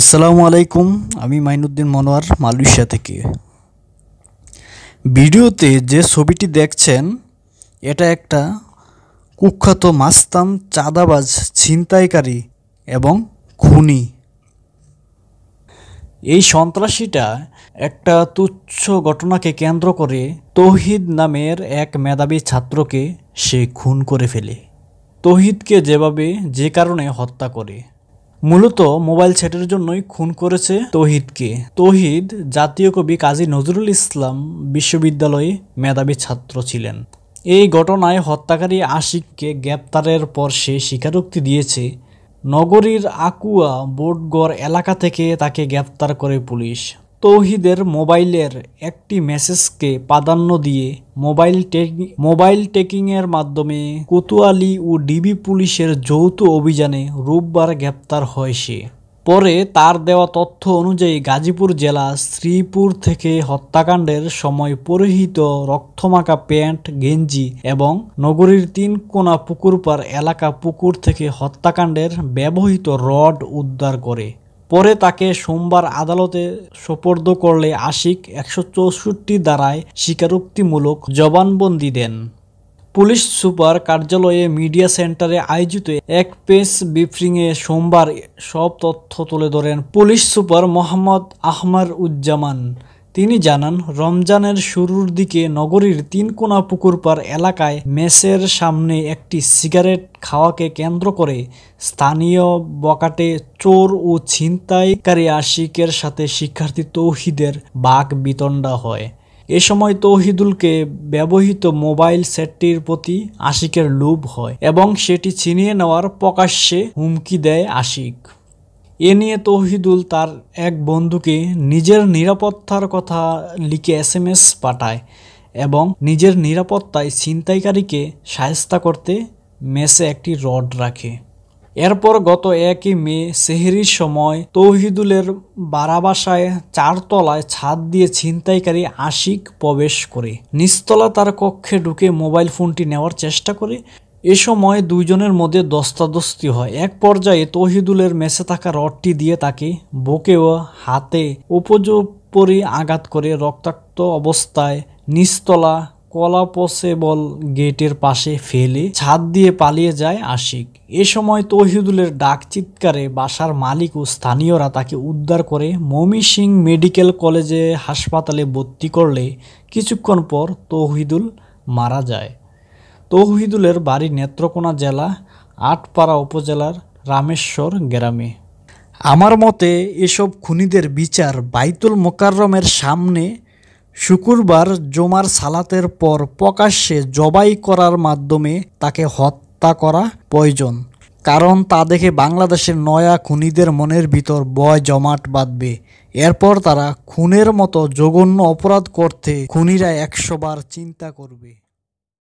আসসালামু আলাইকুম আমি মাইনুদ্দিন মনোয়ার মালয়েশিয়া থেকে ভিডিওতে যে ছবিটি দেখছেন এটা একটা কুখ্যাত মাস্তান চাঁদাবাজ ছিনতাইকারী এবং খুনি এই সন্ত্রাসীটা একটা তুচ্ছ ঘটনাকে কেন্দ্র করে তৌহিদ নামের এক মেধাবী ছাত্রকে সে খুন করে ফেলে তৌহিদকে যেভাবে যে কারণে হত্যা করে মূলত মোবাইল ছেটের জন্যই খুন করেছে তহিদকে তহিদ জাতীয় কবি কাজী নজরুল ইসলাম বিশ্ববিদ্যালয়ে মেধাবী ছাত্র ছিলেন এই ঘটনায় হত্যাকারী আশিককে গ্রেপ্তারের পর সে স্বীকারোক্তি দিয়েছে নগরীর আকুয়া বোটগড় এলাকা থেকে তাকে গ্রেপ্তার করে পুলিশ তৌহিদের মোবাইলের একটি মেসেজকে প্রাধান্য দিয়ে মোবাইল টেকিং মোবাইল টেকিংয়ের মাধ্যমে কোতোয়ালি ও ডিবি পুলিশের যৌথ অভিযানে রোববার গ্রেপ্তার হয় সে পরে তার দেওয়া তথ্য অনুযায়ী গাজীপুর জেলা শ্রীপুর থেকে হত্যাকাণ্ডের সময় পরিহিত রক্তমাকা প্যান্ট গেঞ্জি এবং নগরীর তিন কোনা পুকুরপার এলাকা পুকুর থেকে হত্যাকাণ্ডের ব্যবহৃত রড উদ্ধার করে পরে তাকে সোমবার আদালতে সোপর্দ করলে আশিক একশো চৌষট্টি দ্বারায় স্বীকারোক্তিমূলক জবানবন্দি দেন পুলিশ সুপার কার্যালয়ে মিডিয়া সেন্টারে আয়োজিত এক পেস ব্রিফিংয়ে সোমবার সব তথ্য তুলে ধরেন পুলিশ সুপার মোহাম্মদ আহমার উজ্জামান তিনি জানান রমজানের শুরুর দিকে নগরীর তিনকোনা পুকুর পার এলাকায় মেসের সামনে একটি সিগারেট খাওয়াকে কেন্দ্র করে স্থানীয় বকাটে চোর ও ছিনতাইকারী আশিকের সাথে শিক্ষার্থী তৌহিদের বাক বিতণ্ডা হয় এ সময় তৌহিদুলকে ব্যবহৃত মোবাইল সেটটির প্রতি আশিকের লোভ হয় এবং সেটি ছিনিয়ে নেওয়ার প্রকাশ্যে হুমকি দেয় আশিক এ নিয়ে তৌহিদুল তার এক বন্ধুকে নিজের নিরাপত্তার কথা লিখে এসএমএস পাঠায় এবং নিজের নিরাপত্তায় ছিনতাইকারীকে সাহস্তা করতে মেসে একটি রড রাখে এরপর গত একই মে সেহেরির সময় তৌহিদুলের বারাবাসায় চারতলায় ছাদ দিয়ে ছিনতাইকারী আশিক প্রবেশ করে নিস্তলা তার কক্ষে ঢুকে মোবাইল ফোনটি নেওয়ার চেষ্টা করে এ সময় দুইজনের মধ্যে দস্তাদস্তি হয় এক পর্যায়ে তহিদুলের মেসে থাকা রডটি দিয়ে তাকে বুকে ও হাতে উপযোগপরি আঘাত করে রক্তাক্ত অবস্থায় নিস্তলা কলাপসেবল গেটের পাশে ফেলে ছাদ দিয়ে পালিয়ে যায় আশিক এ সময় তহিদুলের ডাক চিৎকারে বাসার মালিক ও স্থানীয়রা তাকে উদ্ধার করে মমি সিং মেডিকেল কলেজে হাসপাতালে ভর্তি করলে কিছুক্ষণ পর তহিদুল মারা যায় তৌহিদুলের বাড়ি নেত্রকোনা জেলা আটপাড়া উপজেলার রামেশ্বর গ্রামে আমার মতে এসব খুনিদের বিচার বাইতুল মোকাররমের সামনে শুক্রবার জমার সালাতের পর প্রকাশ্যে জবাই করার মাধ্যমে তাকে হত্যা করা প্রয়োজন কারণ তা দেখে বাংলাদেশের নয়া খুনিদের মনের ভিতর বয় জমাট বাঁধবে এরপর তারা খুনের মতো জঘন্য অপরাধ করতে খুনিরা একশোবার চিন্তা করবে